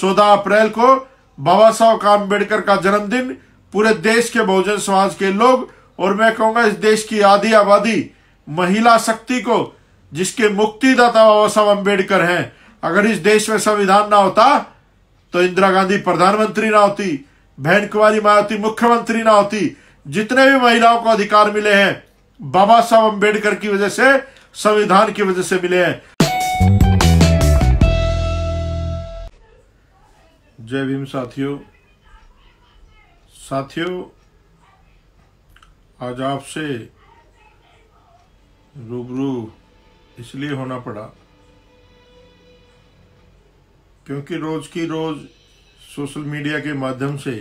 14 अप्रैल को बाबा साहब आम्बेडकर का जन्मदिन पूरे देश के बहुजन समाज के लोग और मैं कहूंगा इस देश की आधी आबादी महिला शक्ति को जिसके मुक्तिदाता बाबा साहब अम्बेडकर हैं अगर इस देश में संविधान ना होता तो इंदिरा गांधी प्रधानमंत्री ना होती बहन कुमारी मायावती मुख्यमंत्री ना होती जितने भी महिलाओं को अधिकार मिले हैं बाबा साहब अम्बेडकर की वजह से संविधान की वजह से मिले हैं जय भीम साथियों साथियों आज आपसे रूबरू इसलिए होना पड़ा क्योंकि रोज की रोज सोशल मीडिया के माध्यम से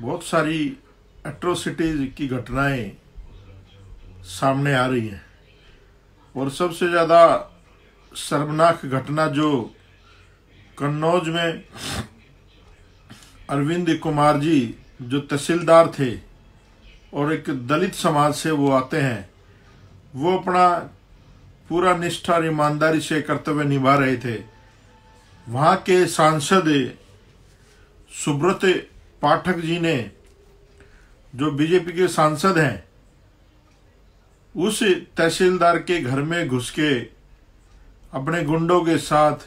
बहुत सारी एट्रोसिटीज की घटनाएं सामने आ रही हैं और सबसे ज़्यादा शर्मनाक घटना जो कन्नौज में अरविंद कुमार जी जो तहसीलदार थे और एक दलित समाज से वो आते हैं वो अपना पूरा निष्ठा और ईमानदारी से कर्तव्य निभा रहे थे वहाँ के सांसद सुब्रत पाठक जी ने जो बीजेपी के सांसद हैं उस तहसीलदार के घर में घुस के अपने गुंडों के साथ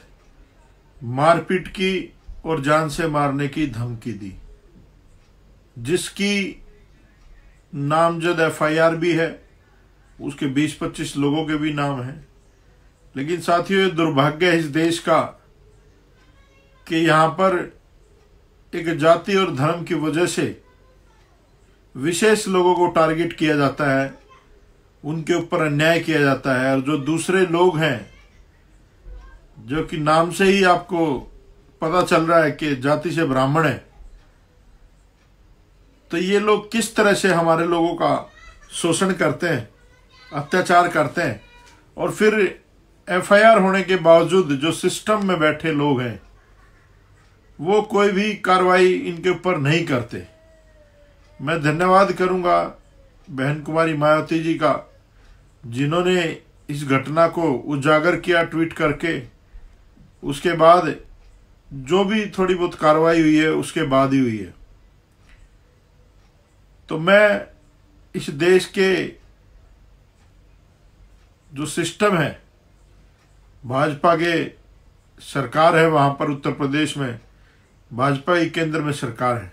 मारपीट की और जान से मारने की धमकी दी जिसकी नामजद एफआईआर भी है उसके 20-25 लोगों के भी नाम हैं लेकिन साथियों दुर्भाग्य है इस देश का कि यहां पर एक जाति और धर्म की वजह से विशेष लोगों को टारगेट किया जाता है उनके ऊपर अन्याय किया जाता है और जो दूसरे लोग हैं जो कि नाम से ही आपको पता चल रहा है कि जाति से ब्राह्मण है तो ये लोग किस तरह से हमारे लोगों का शोषण करते हैं अत्याचार करते हैं और फिर एफआईआर होने के बावजूद जो सिस्टम में बैठे लोग हैं वो कोई भी कार्रवाई इनके ऊपर नहीं करते मैं धन्यवाद करूंगा बहन कुमारी मायावती जी का जिन्होंने इस घटना को उजागर किया ट्वीट करके उसके बाद जो भी थोड़ी बहुत कार्रवाई हुई है उसके बाद ही हुई है तो मैं इस देश के जो सिस्टम है भाजपा के सरकार है वहां पर उत्तर प्रदेश में भाजपा ही केंद्र में सरकार है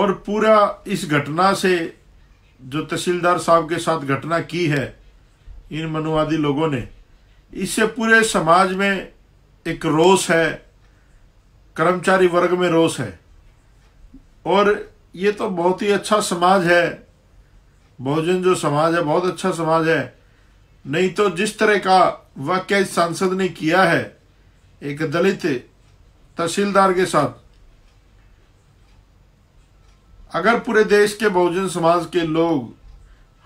और पूरा इस घटना से जो तहसीलदार साहब के साथ घटना की है इन मनुवादी लोगों ने इससे पूरे समाज में एक रोष है कर्मचारी वर्ग में रोष है और ये तो बहुत ही अच्छा समाज है बहुजन जो समाज है बहुत अच्छा समाज है नहीं तो जिस तरह का वाक्य इस सांसद ने किया है एक दलित तहसीलदार के साथ अगर पूरे देश के बहुजन समाज के लोग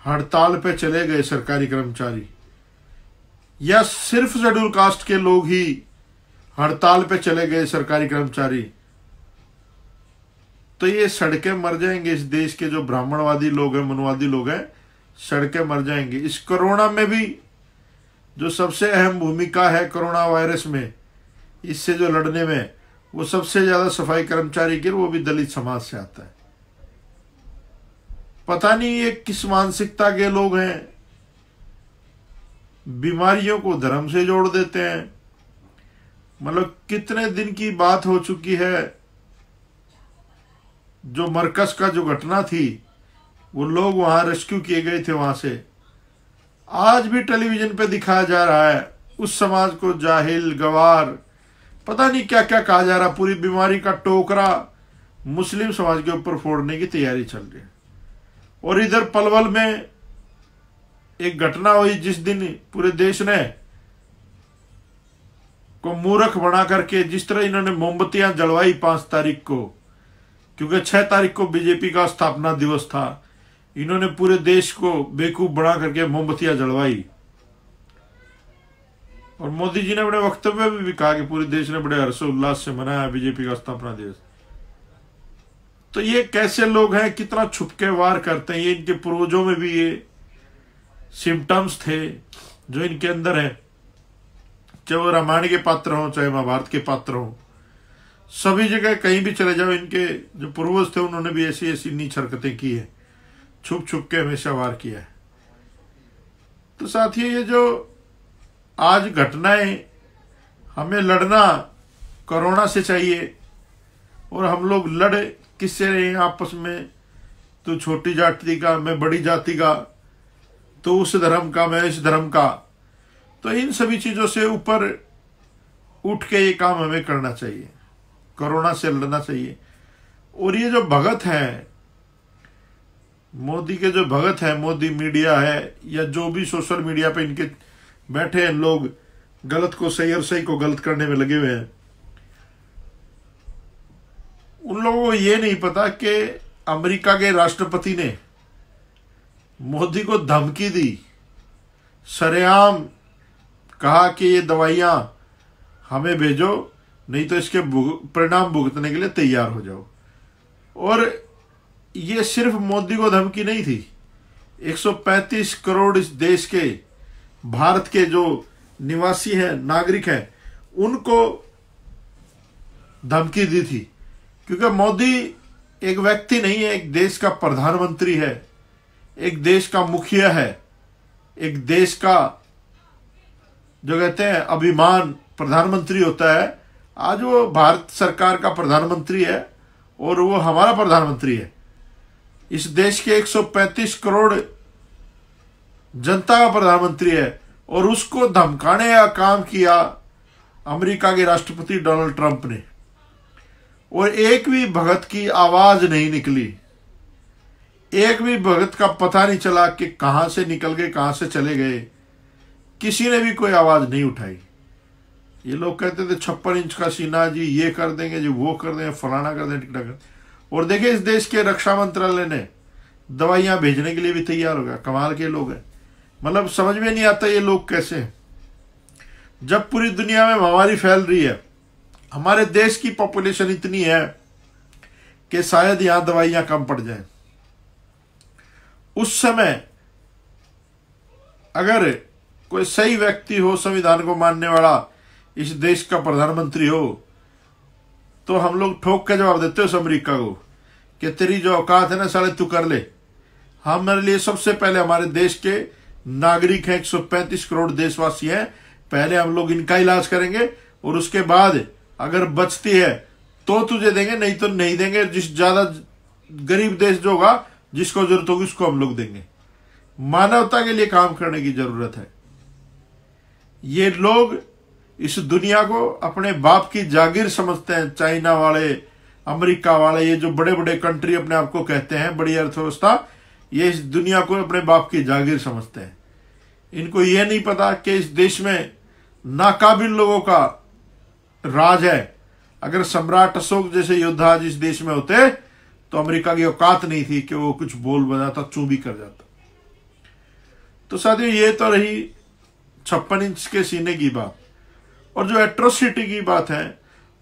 हड़ताल पे चले गए सरकारी कर्मचारी या सिर्फ शेड्यूल कास्ट के लोग ही हड़ताल पे चले गए सरकारी कर्मचारी तो ये सड़कें मर जाएंगे इस देश के जो ब्राह्मणवादी लोग हैं मनुवादी लोग हैं सड़कें मर जाएंगे इस कोरोना में भी जो सबसे अहम भूमिका है कोरोना वायरस में इससे जो लड़ने में वो सबसे ज्यादा सफाई कर्मचारी के वो भी दलित समाज से आता है पता नहीं ये किस मानसिकता के लोग हैं बीमारियों को धर्म से जोड़ देते हैं मतलब कितने दिन की बात हो चुकी है जो मरकज का जो घटना थी वो लोग वहां रेस्क्यू किए गए थे वहां से आज भी टेलीविजन पे दिखाया जा रहा है उस समाज को जाहिल गवार पता नहीं क्या क्या कहा जा रहा पूरी बीमारी का टोकरा मुस्लिम समाज के ऊपर फोड़ने की तैयारी चल रही है और इधर पलवल में एक घटना हुई जिस दिन पूरे देश ने को मूर्ख बना करके जिस तरह इन्होंने मोमबत्तियां जलवाई पांच तारीख को क्योंकि छह तारीख को बीजेपी का स्थापना दिवस था इन्होंने पूरे देश को बेकूफ बना करके मोमबत्तियां जलवाई और मोदी जी ने अपने वक्तव्य में भी कहा कि पूरे देश ने बड़े हर्षोल्लास से मनाया बीजेपी का स्थापना दिवस तो ये कैसे लोग हैं कितना छुपके वार करते हैं ये इनके पूर्वजों में भी ये सिम्टम्स थे जो इनके अंदर है चाहे वो रामायण के पात्र हों चाहे महाभारत के पात्र हों सभी जगह कहीं भी चले जाओ इनके जो पूर्वज थे उन्होंने भी ऐसी ऐसी नीच हरकतें की है छुप छुप के हमेशा वार किया है तो साथ ये जो आज घटनाएं हमें लड़ना कोरोना से चाहिए और हम लोग लड़े किससे रहे हैं आपस में तो छोटी जाति का मैं बड़ी जाति का तो उस धर्म का मैं इस धर्म का तो इन सभी चीज़ों से ऊपर उठ के ये काम हमें करना चाहिए कोरोना से लड़ना चाहिए और ये जो भगत हैं मोदी के जो भगत हैं मोदी मीडिया है या जो भी सोशल मीडिया पे इनके बैठे हैं लोग गलत को सही और सही को गलत करने में लगे हुए हैं उन लोगों को ये नहीं पता कि अमेरिका के राष्ट्रपति ने मोदी को धमकी दी सरेआम कहा कि ये दवाइयां हमें भेजो नहीं तो इसके भुग, परिणाम भुगतने के लिए तैयार हो जाओ और ये सिर्फ मोदी को धमकी नहीं थी 135 करोड़ इस देश के भारत के जो निवासी हैं नागरिक हैं उनको धमकी दी थी क्योंकि मोदी एक व्यक्ति नहीं है एक देश का प्रधानमंत्री है एक देश का मुखिया है एक देश का जो कहते हैं अभिमान प्रधानमंत्री होता है आज वो भारत सरकार का प्रधानमंत्री है और वो हमारा प्रधानमंत्री है इस देश के 135 करोड़ जनता का प्रधानमंत्री है और उसको धमकाने का काम किया अमेरिका के राष्ट्रपति डोनाल्ड ट्रंप ने और एक भी भगत की आवाज नहीं निकली एक भी भगत का पता नहीं चला कि कहां से निकल गए कहां से चले गए किसी ने भी कोई आवाज़ नहीं उठाई ये लोग कहते थे छप्पन इंच का सीना जी ये कर देंगे जी वो कर देंगे फलाना कर देंगे टिकटा कर और देखिए इस देश के रक्षा मंत्रालय ने दवाइयां भेजने के लिए भी तैयार हो गया कमाल के लोग हैं मतलब समझ में नहीं आता ये लोग कैसे हैं जब पूरी दुनिया में महामारी फैल रही है हमारे देश की पॉपुलेशन इतनी है कि शायद यहां दवाइयां कम पड़ जाएं उस समय अगर कोई सही व्यक्ति हो संविधान को मानने वाला इस देश का प्रधानमंत्री हो तो हम लोग ठोक के जवाब देते उस अमरीका को कि तेरी जो औकात है ना साले तू कर ले हमारे लिए सबसे पहले हमारे देश के नागरिक हैं 135 करोड़ देशवासी हैं पहले हम लोग इनका इलाज करेंगे और उसके बाद अगर बचती है तो तुझे देंगे नहीं तो नहीं देंगे जिस ज्यादा गरीब देश जो होगा जिसको जरूरत होगी उसको हम लोग देंगे मानवता के लिए काम करने की जरूरत है ये लोग इस दुनिया को अपने बाप की जागीर समझते हैं चाइना वाले अमेरिका वाले ये जो बड़े बड़े कंट्री अपने आप को कहते हैं बड़ी अर्थव्यवस्था ये इस दुनिया को अपने बाप की जागीर समझते हैं इनको ये नहीं पता कि इस देश में नाकाबिल लोगों का राज है अगर सम्राट अशोक जैसे योद्धा आज इस देश में होते तो अमेरिका की औकात नहीं थी कि वो कुछ बोल बनाता चू भी कर जाता तो साथियों ये तो रही छप्पन इंच के सीने की बात और जो एट्रोसिटी की बात है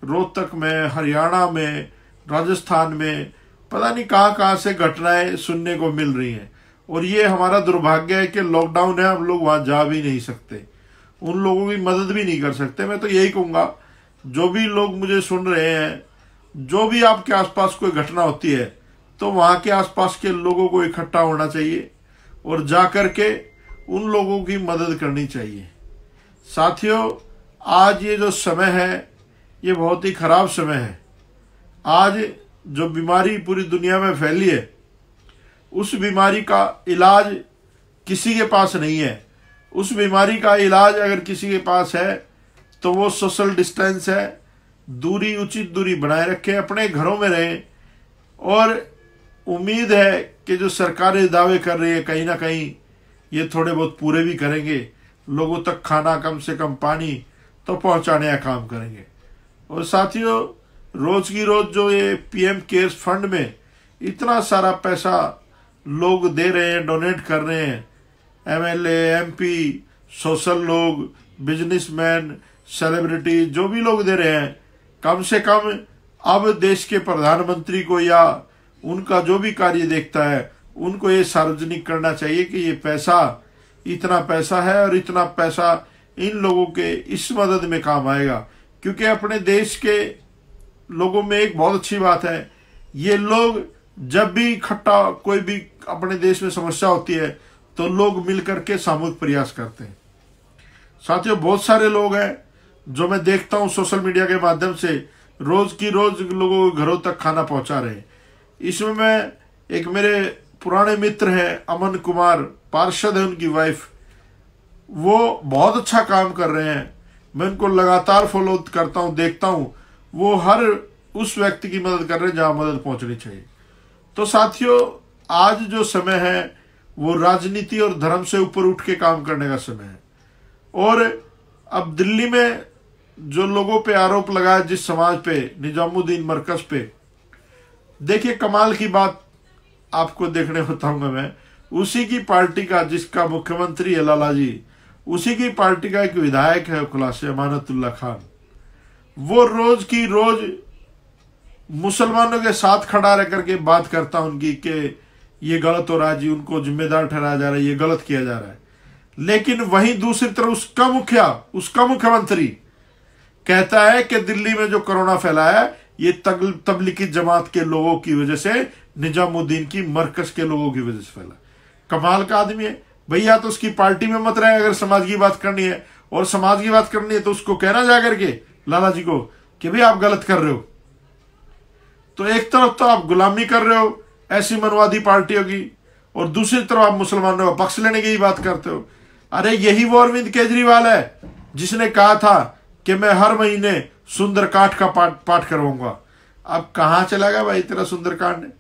रोहतक में हरियाणा में राजस्थान में पता नहीं कहाँ कहाँ से घटनाएं सुनने को मिल रही हैं और ये हमारा दुर्भाग्य है कि लॉकडाउन है हम लोग वहाँ जा भी नहीं सकते उन लोगों की मदद भी नहीं कर सकते मैं तो यही कहूँगा जो भी लोग मुझे सुन रहे हैं जो भी आपके आसपास कोई घटना होती है तो वहां के आसपास के लोगों को इकट्ठा होना चाहिए और जा कर के उन लोगों की मदद करनी चाहिए साथियों आज ये जो समय है ये बहुत ही खराब समय है आज जो बीमारी पूरी दुनिया में फैली है उस बीमारी का इलाज किसी के पास नहीं है उस बीमारी का इलाज अगर किसी के पास है तो वो सोशल डिस्टेंस है दूरी उचित दूरी बनाए रखें अपने घरों में रहें और उम्मीद है कि जो सरकारें दावे कर रही है कहीं ना कहीं ये थोड़े बहुत पूरे भी करेंगे लोगों तक खाना कम से कम पानी तो पहुंचाने का काम करेंगे और साथियों रोज की रोज जो ये पीएम केयर्स फंड में इतना सारा पैसा लोग दे रहे हैं डोनेट कर रहे हैं एमएलए एमपी सोशल लोग बिजनेसमैन सेलिब्रिटी जो भी लोग दे रहे हैं कम से कम अब देश के प्रधानमंत्री को या उनका जो भी कार्य देखता है उनको ये सार्वजनिक करना चाहिए कि ये पैसा इतना पैसा है और इतना पैसा इन लोगों के इस मदद में काम आएगा क्योंकि अपने देश के लोगों में एक बहुत अच्छी बात है ये लोग जब भी इकट्ठा कोई भी अपने देश में समस्या होती है तो लोग मिलकर के सामूहिक प्रयास करते हैं साथियों बहुत सारे लोग हैं जो मैं देखता हूँ सोशल मीडिया के माध्यम से रोज की रोज लोगों के घरों तक खाना पहुंचा रहे इसमें मैं एक मेरे पुराने मित्र हैं अमन कुमार पार्षद है उनकी वाइफ वो बहुत अच्छा काम कर रहे हैं मैं उनको लगातार फॉलो करता हूँ देखता हूँ वो हर उस व्यक्ति की मदद कर रहे हैं जहां मदद पहुँचनी चाहिए तो साथियों आज जो समय है वो राजनीति और धर्म से ऊपर उठ के काम करने का समय है और अब दिल्ली में जो लोगों पे आरोप लगाया जिस समाज पे निजामुद्दीन मरकज पे देखिए कमाल की बात आपको देखने बताऊंगा मैं उसी की पार्टी का जिसका मुख्यमंत्री है लाला जी उसी की पार्टी का एक विधायक है खुलासे अमानतुल्ला खान वो रोज की रोज मुसलमानों के साथ खड़ा रह करके बात करता उनकी के ये गलत हो रहा है जी उनको जिम्मेदार ठहराया जा रहा है ये गलत किया जा रहा है लेकिन वहीं दूसरी तरफ उसका मुखिया उसका मुख्यमंत्री कहता है कि दिल्ली में जो कोरोना फैला है ये तबलीगी जमात के लोगों की वजह से निजामुद्दीन की मरकज के लोगों की वजह से फैला कमाल का आदमी है भैया तो उसकी पार्टी में मत रहे अगर समाज की बात करनी है और समाज की बात करनी है तो उसको कहना जा करके लाला जी को कि भाई आप गलत कर रहे हो तो एक तरफ तो आप गुलामी कर रहे हो ऐसी मनवादी पार्टियों की और दूसरी तरफ आप मुसलमानों का पक्ष लेने की बात करते हो अरे यही वो अरविंद केजरीवाल है जिसने कहा था कि मैं हर महीने सुंदरकांड का पाठ पाठ करवाऊंगा अब कहाँ चला गया भाई तेरा सुंदरकांड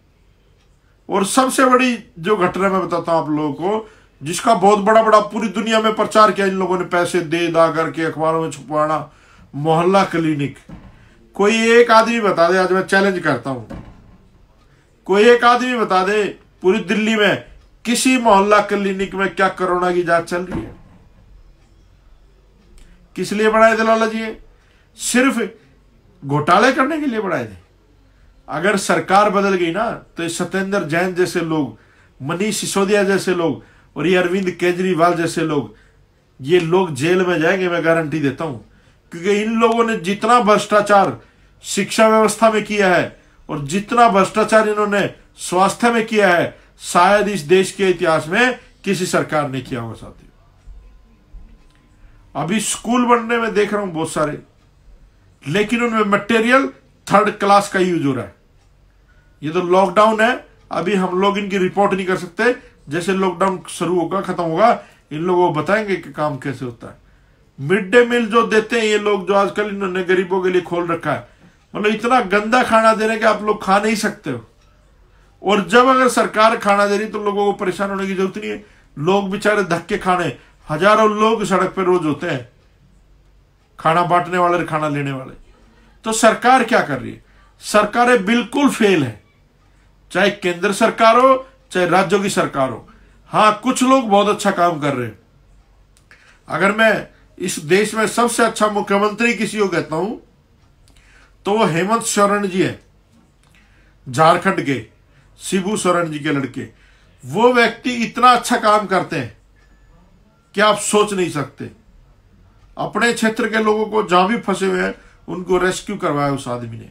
और सबसे बड़ी जो घटना मैं बताता हूं आप लोगों को जिसका बहुत बड़ा बड़ा पूरी दुनिया में प्रचार किया इन लोगों ने पैसे दे दा करके अखबारों में छुपवाना मोहल्ला क्लिनिक कोई एक आदमी बता दे आज मैं चैलेंज करता हूं कोई एक आदमी बता दे पूरी दिल्ली में किसी मोहल्ला क्लिनिक में क्या कोरोना की जांच चल रही है किस लिए बढ़ाए थे लाला जी ये सिर्फ घोटाले करने के लिए बढ़ाए थे अगर सरकार बदल गई ना तो सत्येंद्र जैन जैसे लोग मनीष सिसोदिया जैसे लोग और ये अरविंद केजरीवाल जैसे लोग ये लोग जेल में जाएंगे मैं गारंटी देता हूं क्योंकि इन लोगों ने जितना भ्रष्टाचार शिक्षा व्यवस्था में किया है और जितना भ्रष्टाचार इन्होंने स्वास्थ्य में किया है शायद इस देश के इतिहास में किसी सरकार ने किया होगा साथियों अभी स्कूल बनने में देख रहा हूं बहुत सारे लेकिन उनमें मटेरियल थर्ड क्लास का यूज हो रहा है ये तो लॉकडाउन है अभी हम लोग इनकी रिपोर्ट नहीं कर सकते जैसे लॉकडाउन शुरू होगा खत्म होगा इन लोगों को बताएंगे कि काम कैसे होता है मिड डे मील जो देते हैं ये लोग जो आजकल इन्होंने गरीबों के लिए खोल रखा है मतलब इतना गंदा खाना दे रहे कि आप लोग खा नहीं सकते हो और जब अगर सरकार खाना दे रही तो लोगों को परेशान होने की जरूरत नहीं है लोग बेचारे धक्के खाने हजारों लोग सड़क पर रोज होते हैं खाना बांटने वाले और खाना लेने वाले तो सरकार क्या कर रही है सरकारें बिल्कुल फेल है चाहे केंद्र सरकार हो चाहे राज्यों की सरकार हो हाँ कुछ लोग बहुत अच्छा काम कर रहे हैं अगर मैं इस देश में सबसे अच्छा मुख्यमंत्री किसी को कहता हूं तो वो हेमंत सोरेन जी है झारखंड के शिबू सोरेन जी के लड़के वो व्यक्ति इतना अच्छा काम करते हैं कि आप सोच नहीं सकते अपने क्षेत्र के लोगों को जहां भी फंसे हुए हैं उनको रेस्क्यू करवाया उस आदमी ने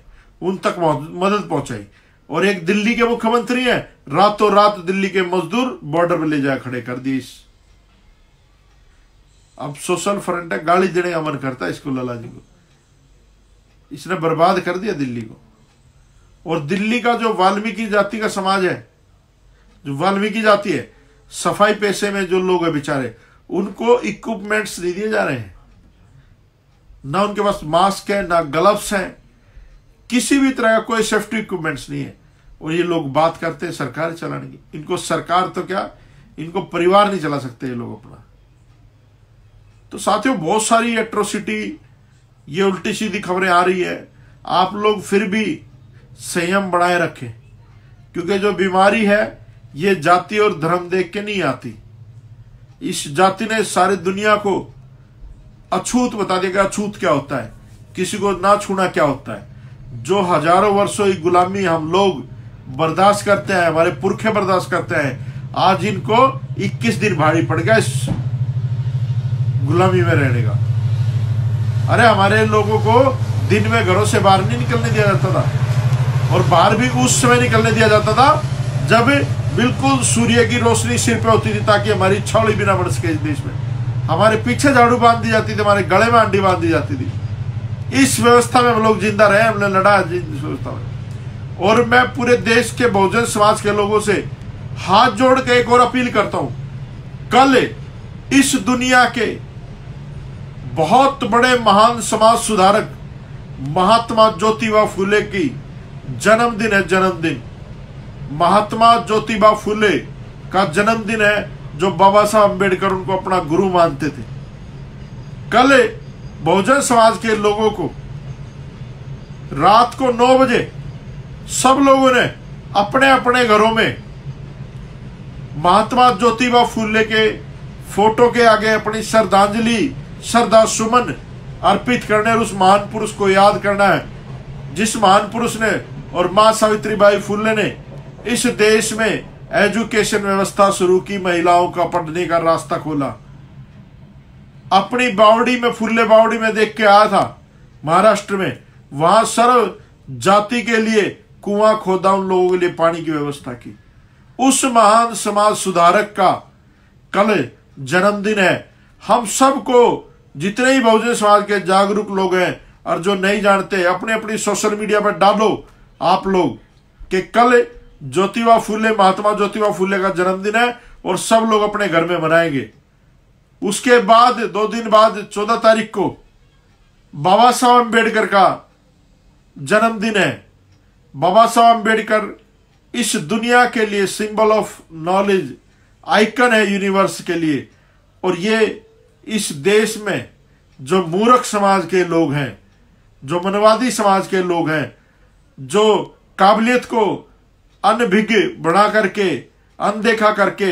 उन तक मदद पहुंचाई और एक दिल्ली के मुख्यमंत्री है रातों रात दिल्ली के मजदूर बॉर्डर पर ले जाए खड़े कर दिए अब सोशल फ्रंट है गाली देने का करता है इसको लाला जी को इसने बर्बाद कर दिया दिल्ली को और दिल्ली का जो वाल्मीकि जाति का समाज है जो वाल्मीकि जाति है सफाई पेशे में जो लोग है बेचारे उनको इक्विपमेंट्स नहीं दिए जा रहे हैं ना उनके पास मास्क है ना ग्लव्स हैं किसी भी तरह का कोई सेफ्टी इक्विपमेंट्स नहीं है और ये लोग बात करते हैं सरकार चलाने की इनको सरकार तो क्या इनको परिवार नहीं चला सकते ये लोग अपना तो साथियों बहुत सारी एट्रोसिटी ये उल्टी सीधी खबरें आ रही है आप लोग फिर भी संयम बढ़ाए रखें क्योंकि जो बीमारी है ये जाति और धर्म देख के नहीं आती इस जाति ने सारी दुनिया को अछूत बता दिया गया अछूत क्या होता है किसी को ना छूना क्या होता है जो हजारों वर्षों की गुलामी हम लोग बर्दाश्त करते हैं हमारे पुरखे बर्दाश्त करते हैं आज इनको 21 दिन भारी पड़ गया इस गुलामी में रहने का अरे हमारे लोगों को दिन में घरों से बाहर नहीं निकलने दिया जाता था और बाहर भी उस समय निकलने दिया जाता था जब बिल्कुल सूर्य की रोशनी सिर पे होती थी ताकि हमारी छौड़ी बिना बढ़ सके इस देश में हमारे पीछे झाड़ू बांध दी जाती थी हमारे गले में अंडी बांध दी जाती थी इस व्यवस्था में हम लोग जिंदा रहे हमने लड़ा इस व्यवस्था में और मैं पूरे देश के बहुजन समाज के लोगों से हाथ जोड़ के एक और अपील करता हूं कल इस दुनिया के बहुत बड़े महान समाज सुधारक महात्मा ज्योतिबा फूले की जन्मदिन है जन्मदिन महात्मा ज्योतिबा फुले का जन्मदिन है जो बाबा साहब अम्बेडकर उनको अपना गुरु मानते थे कल बहुजन समाज के लोगों को रात को नौ बजे सब लोगों ने अपने अपने घरों में महात्मा ज्योतिबा फुले के फोटो के आगे अपनी श्रद्धांजलि श्रद्धा सुमन अर्पित करने और उस महान पुरुष को याद करना है जिस महान पुरुष ने और मां सावित्री बाई फुले ने इस देश में एजुकेशन व्यवस्था शुरू की महिलाओं का पढ़ने का रास्ता खोला अपनी बावड़ी में फुल्ले बावड़ी में देख के आया था महाराष्ट्र में वहां सर्व जाति के लिए कुआं खोदा उन लोगों के लिए पानी की व्यवस्था की उस महान समाज सुधारक का कल जन्मदिन है हम सबको जितने ही बहुजन समाज के जागरूक लोग हैं और जो नहीं जानते अपने अपनी सोशल मीडिया पर डालो आप लोग कि कल ज्योतिबा फूले महात्मा ज्योतिबा फूले का जन्मदिन है और सब लोग अपने घर में मनाएंगे उसके बाद दो दिन बाद चौदह तारीख को बाबा साहब अम्बेडकर का जन्मदिन है बाबा साहब अम्बेडकर इस दुनिया के लिए सिंबल ऑफ नॉलेज आइकन है यूनिवर्स के लिए और ये इस देश में जो मूर्ख समाज के लोग हैं जो मनवादी समाज के लोग हैं जो काबिलियत को अनभिज्ञ बना करके अनदेखा करके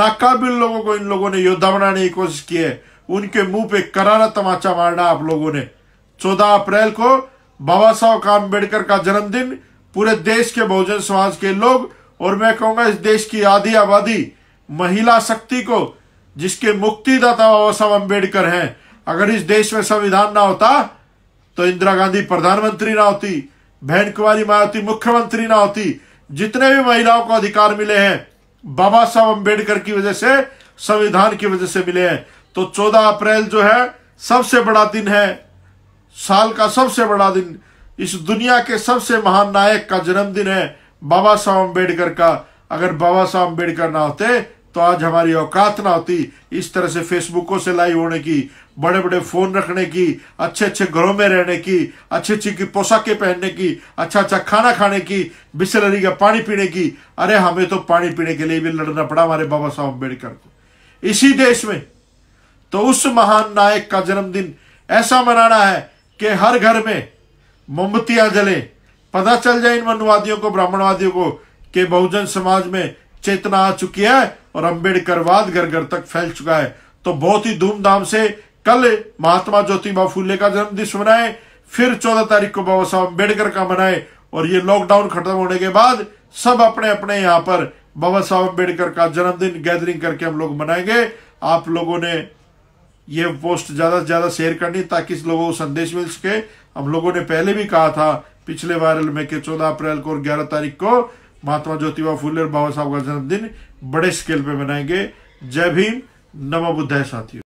नाकाबिल लोगों को इन लोगों ने योद्धा बनाने की कोशिश की है उनके मुंह पे करारा तमाचा मारना आप लोगों ने 14 अप्रैल को बाबा साहब आम्बेडकर का जन्मदिन पूरे देश के बहुजन समाज के लोग और मैं कहूंगा इस देश की आधी आबादी महिला शक्ति को जिसके मुक्तिदाता बाबा साहब अम्बेडकर है अगर इस देश में संविधान ना होता तो इंदिरा गांधी प्रधानमंत्री ना होती बहन कुमारी मायावती मुख्यमंत्री ना होती जितने भी महिलाओं को अधिकार मिले हैं बाबा साहब अम्बेडकर की वजह से संविधान की वजह से मिले हैं तो 14 अप्रैल जो है सबसे बड़ा दिन है साल का सबसे बड़ा दिन इस दुनिया के सबसे महान नायक का जन्मदिन है बाबा साहब अम्बेडकर का अगर बाबा साहब अम्बेडकर ना होते तो आज हमारी औकात ना होती इस तरह से फेसबुकों से लाइव होने की बड़े बड़े फोन रखने की अच्छे अच्छे घरों में रहने की अच्छी अच्छी की पोशाकें पहनने की अच्छा अच्छा खाना खाने की बिस्लरी का पानी पीने की अरे हमें तो पानी पीने के लिए भी लड़ना पड़ा हमारे बाबा साहब अम्बेडकर को इसी देश में तो उस महान नायक का जन्मदिन ऐसा मनाना है कि हर घर में मोमबत्तियां जले पता चल जाए इन मनुवादियों को ब्राह्मणवादियों को कि बहुजन समाज में चेतना आ चुकी है और अंबेडकरवाद घर घर तक फैल चुका है तो बहुत ही धूमधाम से कल महात्मा ज्योतिबा फूले का जन्मदिन मनाए फिर चौदह तारीख को बाबा साहब अम्बेडकर का मनाए और ये लॉकडाउन खत्म होने के बाद सब अपने अपने यहाँ पर बाबा साहब अम्बेडकर का जन्मदिन गैदरिंग करके हम लोग मनाएंगे आप लोगों ने ये पोस्ट ज़्यादा से ज़्यादा शेयर करनी ताकि लोगों को संदेश मिल सके हम लोगों ने पहले भी कहा था पिछले वायरल में कि 14 अप्रैल को और 11 तारीख को महात्मा ज्योतिबा फूले और बाबा साहब का जन्मदिन बड़े स्केल पे मनाएंगे जय भीम नमो बुद्धाय साथियों